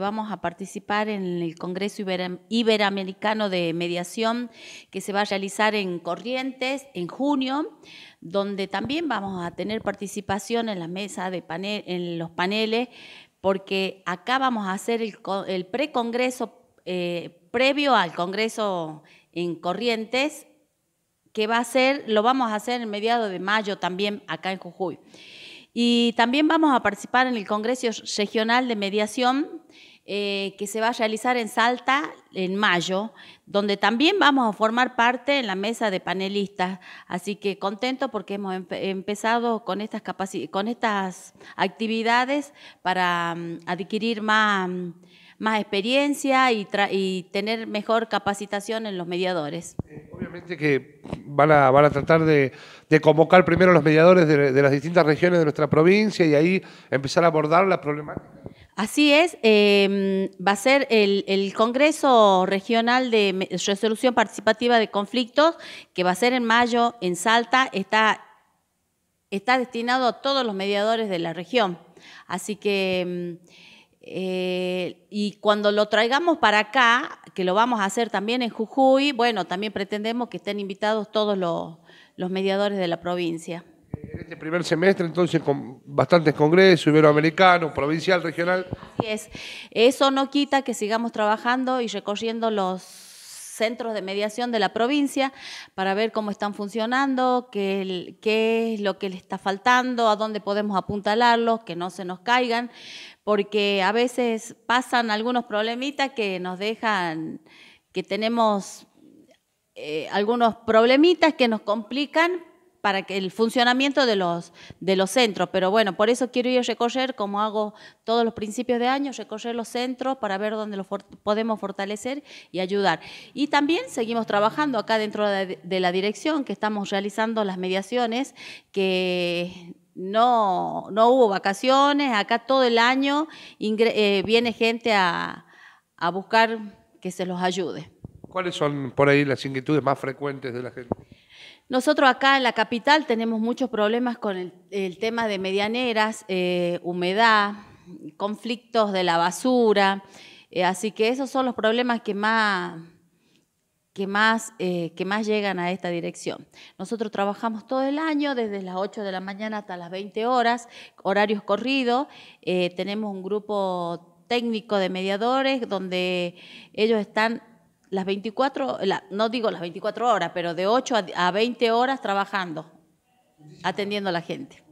Vamos a participar en el Congreso Iberoamericano de Mediación que se va a realizar en Corrientes en junio, donde también vamos a tener participación en la mesa, de panel, en los paneles, porque acá vamos a hacer el, pre precongreso eh, previo al Congreso en Corrientes, que va a ser, lo vamos a hacer en mediados de mayo también acá en Jujuy. Y también vamos a participar en el Congreso Regional de Mediación eh, que se va a realizar en Salta en mayo, donde también vamos a formar parte en la mesa de panelistas. Así que contento porque hemos empezado con estas, con estas actividades para mm, adquirir más, mm, más experiencia y, y, tener mejor capacitación en los mediadores. Eh, obviamente que van a, tratar de, convocar primero a los mediadores de, las distintas regiones de nuestra provincia y ahí empezar a abordar la problemática. Así es, em, va a ser el, Congreso Regional de Resolución Participativa de Conflictos, que va a ser en mayo en Salta, está, destinado a todos los mediadores de la región. Así que, em, eh, y cuando lo traigamos para acá, que lo vamos a hacer también en Jujuy, bueno, también pretendemos que estén invitados todos los mediadores de la provincia este primer semestre, entonces, con bastantes congresos, iberoamericanos, provincial, regional. Así es. Eso no quita que sigamos trabajando y recorriendo los centros de mediación de la provincia para ver cómo están funcionando, qué, es lo que les está faltando, a dónde podemos apuntalarlos, que no se nos caigan, porque a veces pasan algunos problemitas que nos dejan, que tenemos eh, algunos problemitas que nos complican, para que el funcionamiento de los, de los centros. Pero bueno, por eso quiero ir a recoger, como hago todos los principios de año, recoger los centros para ver dónde los podemos fortalecer y ayudar. Y también seguimos trabajando acá dentro de, la dirección, que estamos realizando las mediaciones que no, no hubo vacaciones, acá todo el año eh, viene gente a, a buscar que se los ayude. ¿Cuáles son por ahí las inquietudes más frecuentes de la gente? Nosotros acá en la capital tenemos muchos problemas con el, tema de medianeras, eh, humedad, conflictos de la basura, eh, así que esos son los problemas que más, que, más, eh, que más llegan a esta dirección. Nosotros trabajamos todo el año, desde las 8 de la mañana hasta las 20 horas, horarios corridos, tenemos un grupo técnico de mediadores donde ellos están las 24, no digo las 24 horas, pero de 8 a 20 horas trabajando, atendiendo a la gente.